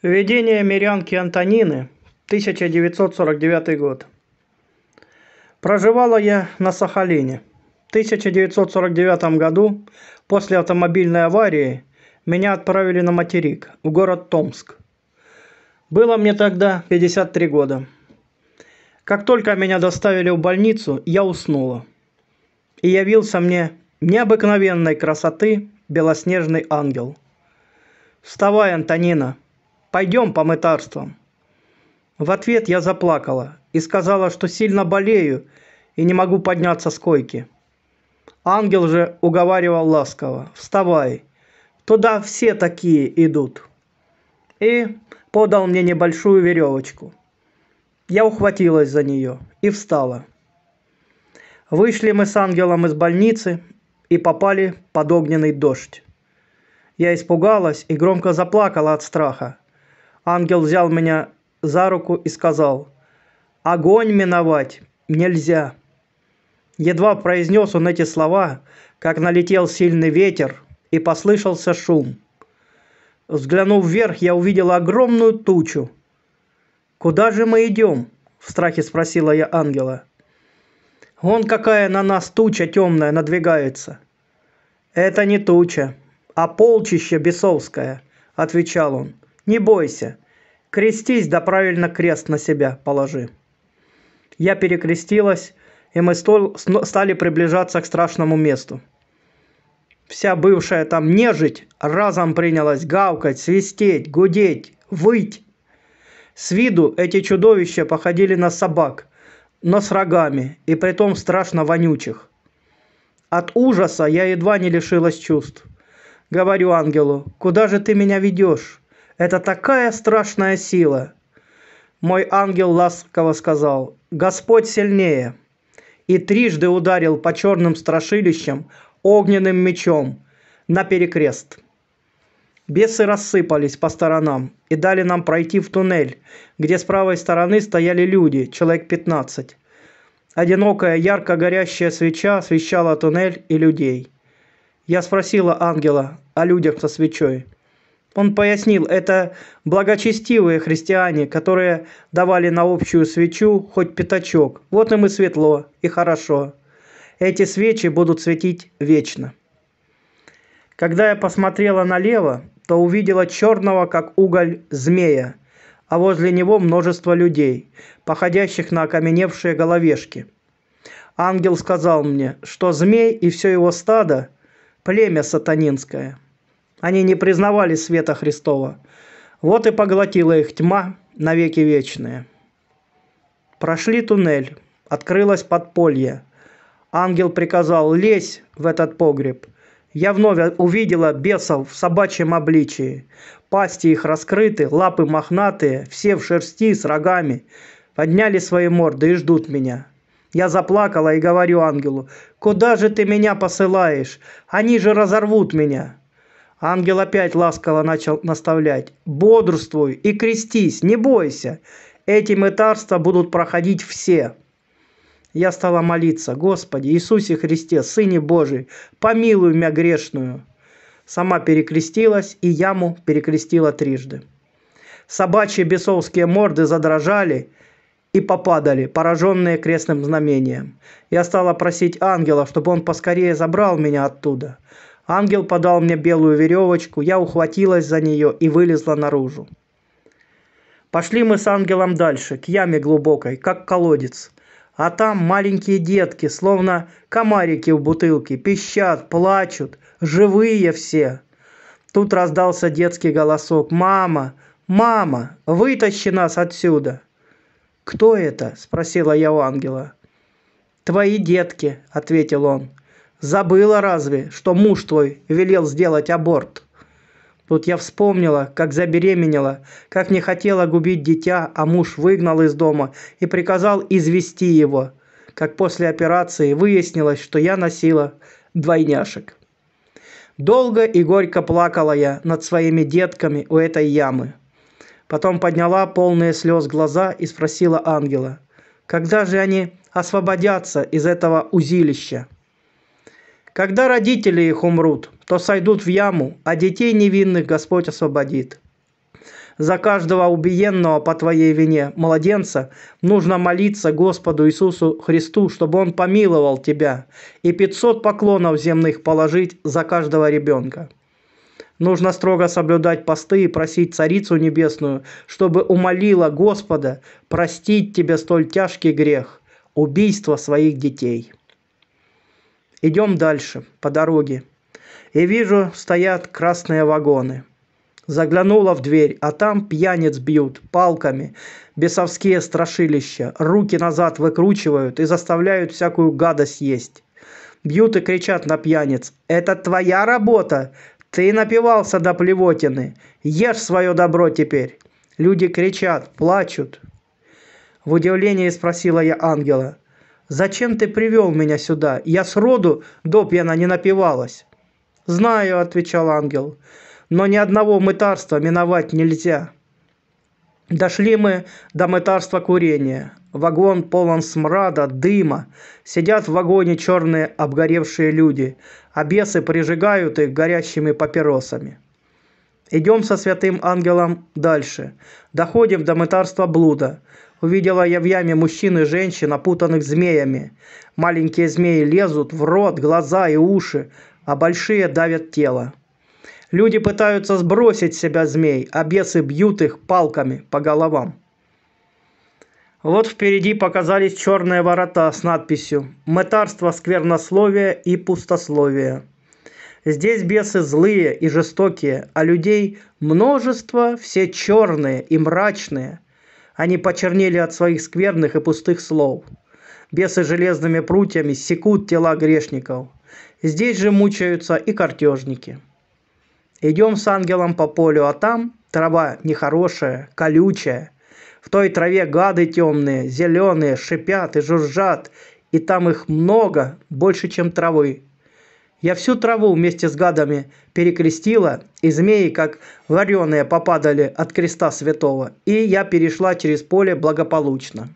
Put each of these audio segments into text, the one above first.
Введение мирянки Антонины, 1949 год. Проживала я на Сахалине. В 1949 году, после автомобильной аварии, меня отправили на материк, в город Томск. Было мне тогда 53 года. Как только меня доставили в больницу, я уснула. И явился мне необыкновенной красоты белоснежный ангел. «Вставай, Антонина!» пойдем по мытарствам». В ответ я заплакала и сказала, что сильно болею и не могу подняться с койки. Ангел же уговаривал ласково, «Вставай, туда все такие идут». И подал мне небольшую веревочку. Я ухватилась за нее и встала. Вышли мы с ангелом из больницы и попали под огненный дождь. Я испугалась и громко заплакала от страха – Ангел взял меня за руку и сказал, «Огонь миновать нельзя». Едва произнес он эти слова, как налетел сильный ветер и послышался шум. Взглянув вверх, я увидел огромную тучу. «Куда же мы идем?» – в страхе спросила я ангела. «Вон какая на нас туча темная надвигается». «Это не туча, а полчище бесовское», – отвечал он. Не бойся, крестись, да правильно крест на себя положи. Я перекрестилась, и мы стали приближаться к страшному месту. Вся бывшая там нежить разом принялась гавкать, свистеть, гудеть, выть. С виду эти чудовища походили на собак, но с рогами, и притом страшно вонючих. От ужаса я едва не лишилась чувств. Говорю ангелу, куда же ты меня ведешь? это такая страшная сила!» Мой ангел ласково сказал, «Господь сильнее!» И трижды ударил по черным страшилищам огненным мечом на перекрест. Бесы рассыпались по сторонам и дали нам пройти в туннель, где с правой стороны стояли люди, человек 15. Одинокая ярко горящая свеча освещала туннель и людей. Я спросила ангела о людях со свечой – он пояснил, это благочестивые христиане, которые давали на общую свечу хоть пятачок. Вот им и светло, и хорошо. Эти свечи будут светить вечно. Когда я посмотрела налево, то увидела черного, как уголь, змея, а возле него множество людей, походящих на окаменевшие головешки. Ангел сказал мне, что змей и все его стадо – племя сатанинское – они не признавали света Христова. Вот и поглотила их тьма навеки вечные. Прошли туннель, открылось подполье. Ангел приказал лезь в этот погреб. Я вновь увидела бесов в собачьем обличии. Пасти их раскрыты, лапы мохнатые, все в шерсти с рогами. Подняли свои морды и ждут меня. Я заплакала и говорю ангелу, «Куда же ты меня посылаешь? Они же разорвут меня!» Ангел опять ласково начал наставлять. «Бодрствуй и крестись, не бойся. Эти мытарства будут проходить все». Я стала молиться, «Господи, Иисусе Христе, Сыне Божий, помилуй меня грешную». Сама перекрестилась и яму перекрестила трижды. Собачьи бесовские морды задрожали и попадали, пораженные крестным знамением. Я стала просить ангела, чтобы он поскорее забрал меня оттуда – ангел подал мне белую веревочку, я ухватилась за нее и вылезла наружу. Пошли мы с ангелом дальше, к яме глубокой, как колодец. А там маленькие детки, словно комарики в бутылке, пищат, плачут, живые все. Тут раздался детский голосок. «Мама! Мама! Вытащи нас отсюда!» «Кто это?» – спросила я у ангела. «Твои детки», – ответил он. Забыла разве, что муж твой велел сделать аборт? Тут я вспомнила, как забеременела, как не хотела губить дитя, а муж выгнал из дома и приказал извести его, как после операции выяснилось, что я носила двойняшек. Долго и горько плакала я над своими детками у этой ямы. Потом подняла полные слез глаза и спросила ангела, когда же они освободятся из этого узилища? Когда родители их умрут, то сойдут в яму, а детей невинных Господь освободит. За каждого убиенного по твоей вине младенца нужно молиться Господу Иисусу Христу, чтобы Он помиловал тебя, и 500 поклонов земных положить за каждого ребенка. Нужно строго соблюдать посты и просить Царицу Небесную, чтобы умолила Господа простить тебе столь тяжкий грех – убийство своих детей». Идем дальше, по дороге. И вижу, стоят красные вагоны. Заглянула в дверь, а там пьяниц бьют палками, бесовские страшилища, руки назад выкручивают и заставляют всякую гадость есть. Бьют и кричат на пьяниц. «Это твоя работа! Ты напивался до плевотины! Ешь свое добро теперь!» Люди кричат, плачут. В удивлении спросила я ангела – зачем ты привел меня сюда? Я сроду до пьяна не напивалась». «Знаю», – отвечал ангел, – «но ни одного мытарства миновать нельзя». Дошли мы до мытарства курения. Вагон полон смрада, дыма. Сидят в вагоне черные обгоревшие люди, а бесы прижигают их горящими папиросами. Идем со святым ангелом дальше. Доходим до мытарства блуда. Увидела я в яме мужчин и женщин, опутанных змеями. Маленькие змеи лезут в рот, глаза и уши, а большие давят тело. Люди пытаются сбросить с себя змей, а бесы бьют их палками по головам. Вот впереди показались черные ворота с надписью «Мытарство сквернословие и пустословие». Здесь бесы злые и жестокие, а людей множество, все черные и мрачные – они почернели от своих скверных и пустых слов. Бесы железными прутьями секут тела грешников. Здесь же мучаются и картежники. Идем с ангелом по полю, а там трава нехорошая, колючая. В той траве гады темные, зеленые, шипят и жужжат, и там их много, больше, чем травы. Я всю траву вместе с гадами перекрестила, и змеи, как вареные, попадали от креста святого, и я перешла через поле благополучно.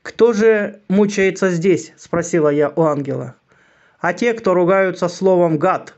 «Кто же мучается здесь?» – спросила я у ангела. «А те, кто ругаются словом «гад»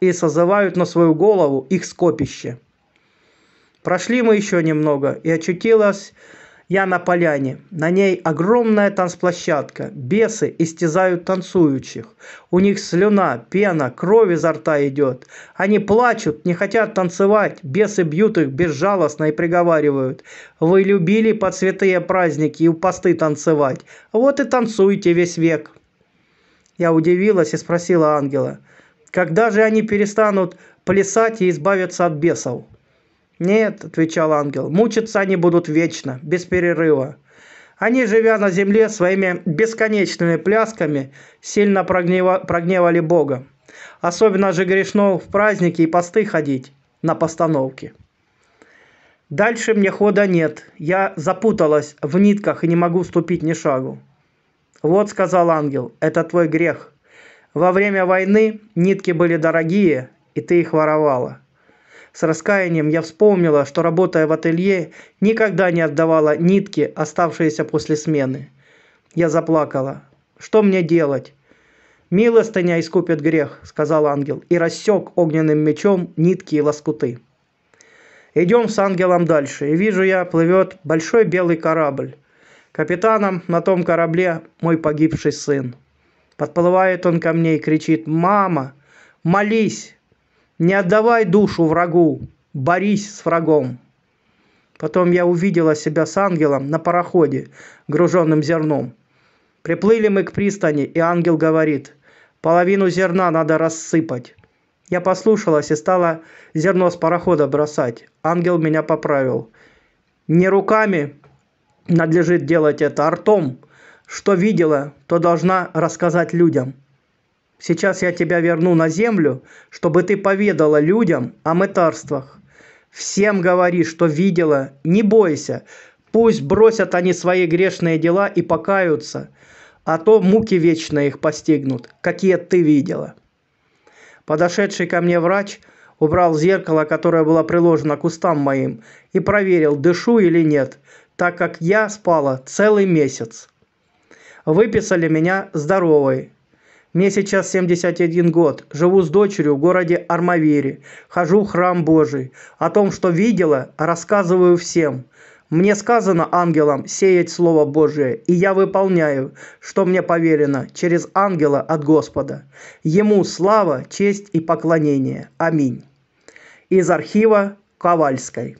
и созывают на свою голову их скопище». Прошли мы еще немного, и очутилась я на поляне. На ней огромная танцплощадка. Бесы истязают танцующих. У них слюна, пена, кровь изо рта идет. Они плачут, не хотят танцевать. Бесы бьют их безжалостно и приговаривают. Вы любили под святые праздники и в посты танцевать. Вот и танцуйте весь век. Я удивилась и спросила ангела, когда же они перестанут плясать и избавятся от бесов? «Нет», — отвечал ангел, — «мучиться они будут вечно, без перерыва. Они, живя на земле своими бесконечными плясками, сильно прогнева- прогневали Бога. Особенно же грешно в праздники и посты ходить на постановки. Дальше мне хода нет. Я запуталась в нитках и не могу ступить ни шагу. Вот, сказал ангел, это твой грех. Во время войны нитки были дорогие, и ты их воровала. С раскаянием я вспомнила, что работая в ателье, никогда не отдавала нитки, оставшиеся после смены. Я заплакала. «Что мне делать?» «Милостыня искупит грех», — сказал ангел, и рассек огненным мечом нитки и лоскуты. Идем с ангелом дальше, и вижу я, плывет большой белый корабль. Капитаном на том корабле мой погибший сын. Подплывает он ко мне и кричит «Мама! Молись! Не отдавай душу врагу, борись с врагом. Потом я увидела себя с ангелом на пароходе, груженным зерном. Приплыли мы к пристани, и ангел говорит, половину зерна надо рассыпать. Я послушалась и стала зерно с парохода бросать. Ангел меня поправил. Не руками надлежит делать это, а ртом. Что видела, то должна рассказать людям. Сейчас я тебя верну на землю, чтобы ты поведала людям о мытарствах. Всем говори, что видела, не бойся, пусть бросят они свои грешные дела и покаются, а то муки вечно их постигнут, какие ты видела». Подошедший ко мне врач убрал зеркало, которое было приложено к устам моим, и проверил, дышу или нет, так как я спала целый месяц. Выписали меня здоровой, мне сейчас 71 год. Живу с дочерью в городе Армавире. Хожу в храм Божий. О том, что видела, рассказываю всем. Мне сказано ангелам сеять Слово Божие, и я выполняю, что мне поверено через ангела от Господа. Ему слава, честь и поклонение. Аминь. Из архива Ковальской.